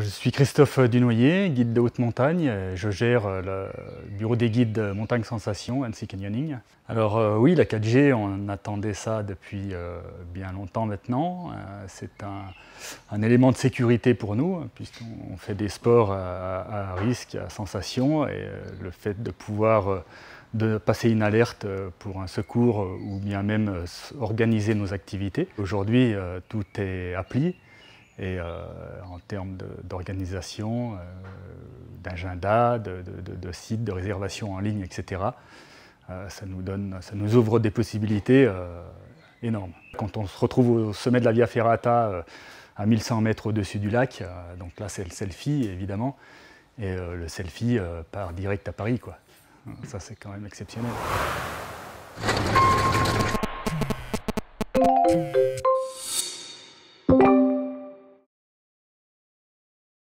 je suis Christophe Dunoyer, guide de haute montagne. Je gère euh, le bureau des guides Montagne Sensation, Annecy Canyoning. Alors euh, oui, la 4G, on attendait ça depuis euh, bien longtemps maintenant. c'est un, élément de sécurité pour nous, puisqu'on fait des sports à, à, risque, à sensation, et le fait de pouvoir de passer une alerte pour un secours ou bien même organiser nos activités. Aujourd'hui, tout est appli. Et euh, en termes d'organisation, euh, d'agenda, de, de, sites, de réservation en ligne, etc., euh, ça, nous donne, ça nous ouvre des possibilités énormes. Quand on se retrouve au sommet de la Via Ferrata, à 1100 mètres au-dessus du lac, donc là c'est le selfie évidemment, et le selfie part direct à Paris. quoi. Ça c'est quand même exceptionnel.